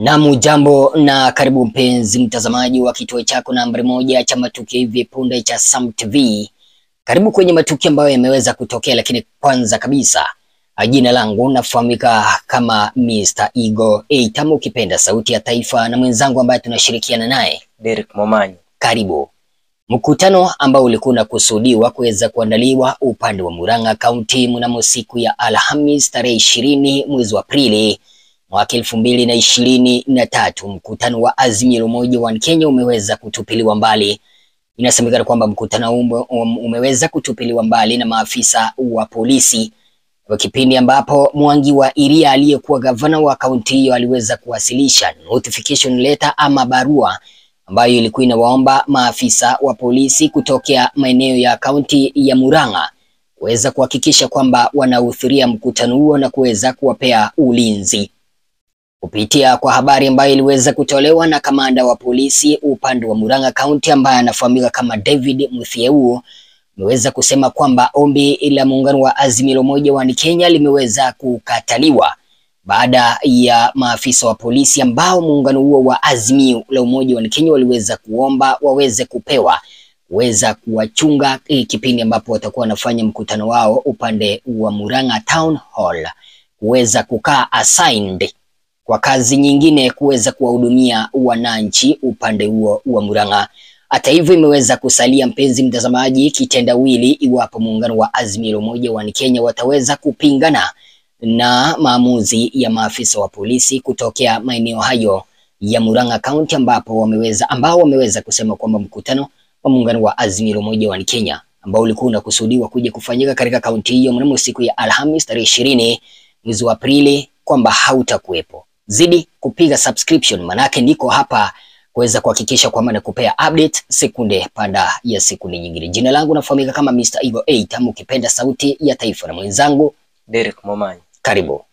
Namu jambo na karibu mpenzi mtazamaji wa kituo chako nambari moja cha matukio hivi punde cha Sam TV. Karibu kwenye matukio ambayo yameweza kutokea, lakini kwanza kabisa, ah, jina langu nafahamika kama Mr. Igo A Tamu, ukipenda sauti ya taifa, na mwenzangu ambaye tunashirikiana naye Derek Momanyi. Karibu. Mkutano ambao ulikuwa unakusudiwa kuweza kuandaliwa upande wa Murang'a County mnamo siku ya Alhamis tarehe ishirini mwezi wa Aprili mwaka elfu mbili na ishirini na tatu mkutano wa Azimio la Umoja wa Kenya umeweza kutupiliwa mbali. Inasemekana kwamba mkutano huo um, umeweza kutupiliwa mbali na maafisa wa polisi kwa kipindi ambapo Mwangi wa Iria aliyekuwa gavana wa kaunti hiyo aliweza kuwasilisha notification letter ama barua ambayo ilikuwa inawaomba maafisa wa polisi kutokea maeneo ya kaunti ya Murang'a kuweza kuhakikisha kwamba wanahudhuria mkutano huo na kuweza kuwapea ulinzi kupitia kwa habari ambayo iliweza kutolewa na kamanda wa polisi upande wa Murang'a County ambaye anafahamika kama David Muthieu ameweza kusema kwamba ombi la muungano wa Azimio la Umoja wa Kenya limeweza kukataliwa baada ya maafisa wa polisi ambao muungano huo wa Azimio la Umoja wa Kenya waliweza kuomba waweze kupewa weza kuwachunga eh, kipindi ambapo watakuwa wanafanya mkutano wao upande wa Murang'a Town Hall, kuweza kukaa assigned kwa kazi nyingine kuweza kuwahudumia wananchi upande huo wa Murang'a. Hata hivyo, imeweza kusalia mpenzi mtazamaji, kitendawili iwapo muungano wa Azimio Umoja wa Kenya wataweza kupingana na maamuzi ya maafisa wa polisi kutokea maeneo hayo ya Murang'a County ambapo wameweza ambao wameweza kusema kwamba mkutano wa muungano wa Azimio Umoja wa Kenya ambao ulikuwa unakusudiwa kuja kufanyika katika kaunti hiyo mnamo siku ya Alhamis tarehe ishirini mwezi wa Aprili kwamba hautakuwepo zidi kupiga subscription, manake niko hapa kuweza kuhakikisha kwamba nakupea update sekunde baada ya sekunde nyingine. Jina langu nafahamika kama Mr. Eagle 8 ama ukipenda sauti ya taifa, na mwenzangu Derek Momanyi. Karibu.